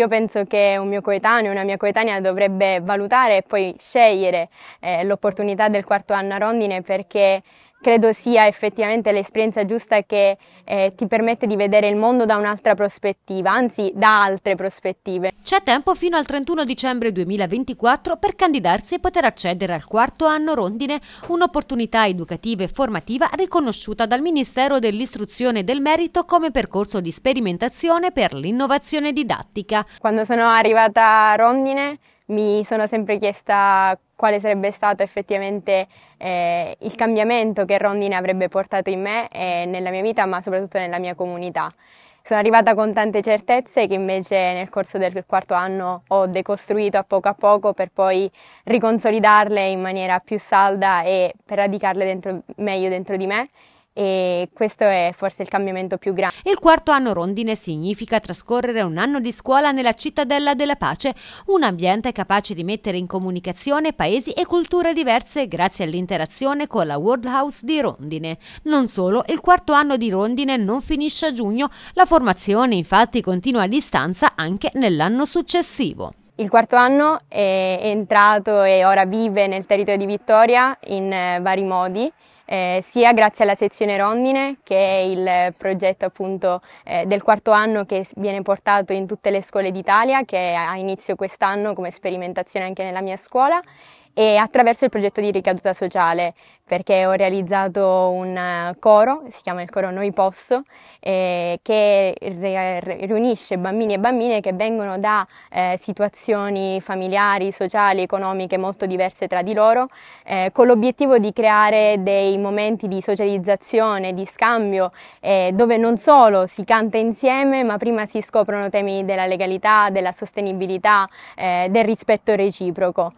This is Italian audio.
Io penso che un mio coetaneo, una mia coetanea dovrebbe valutare e poi scegliere eh, l'opportunità del quarto anno a rondine perché credo sia effettivamente l'esperienza giusta che eh, ti permette di vedere il mondo da un'altra prospettiva, anzi da altre prospettive. C'è tempo fino al 31 dicembre 2024 per candidarsi e poter accedere al quarto anno rondine, un'opportunità educativa e formativa riconosciuta dal Ministero dell'Istruzione e del Merito come percorso di sperimentazione per l'innovazione didattica. Quando sono arrivata a rondine mi sono sempre chiesta quale sarebbe stato effettivamente eh, il cambiamento che Rondine avrebbe portato in me e nella mia vita, ma soprattutto nella mia comunità. Sono arrivata con tante certezze che invece nel corso del quarto anno ho decostruito a poco a poco per poi riconsolidarle in maniera più salda e per radicarle dentro, meglio dentro di me e questo è forse il cambiamento più grande. Il quarto anno rondine significa trascorrere un anno di scuola nella cittadella della pace, un ambiente capace di mettere in comunicazione paesi e culture diverse grazie all'interazione con la World House di Rondine. Non solo, il quarto anno di Rondine non finisce a giugno, la formazione infatti continua a distanza anche nell'anno successivo. Il quarto anno è entrato e ora vive nel territorio di Vittoria in eh, vari modi, eh, sia grazie alla sezione Rondine, che è il progetto appunto eh, del quarto anno che viene portato in tutte le scuole d'Italia, che ha inizio quest'anno come sperimentazione anche nella mia scuola, e attraverso il progetto di ricaduta sociale perché ho realizzato un eh, coro, si chiama il coro Noi Posso, eh, che riunisce bambini e bambine che vengono da eh, situazioni familiari, sociali, economiche molto diverse tra di loro, eh, con l'obiettivo di creare dei momenti di socializzazione, di scambio, eh, dove non solo si canta insieme, ma prima si scoprono temi della legalità, della sostenibilità, eh, del rispetto reciproco.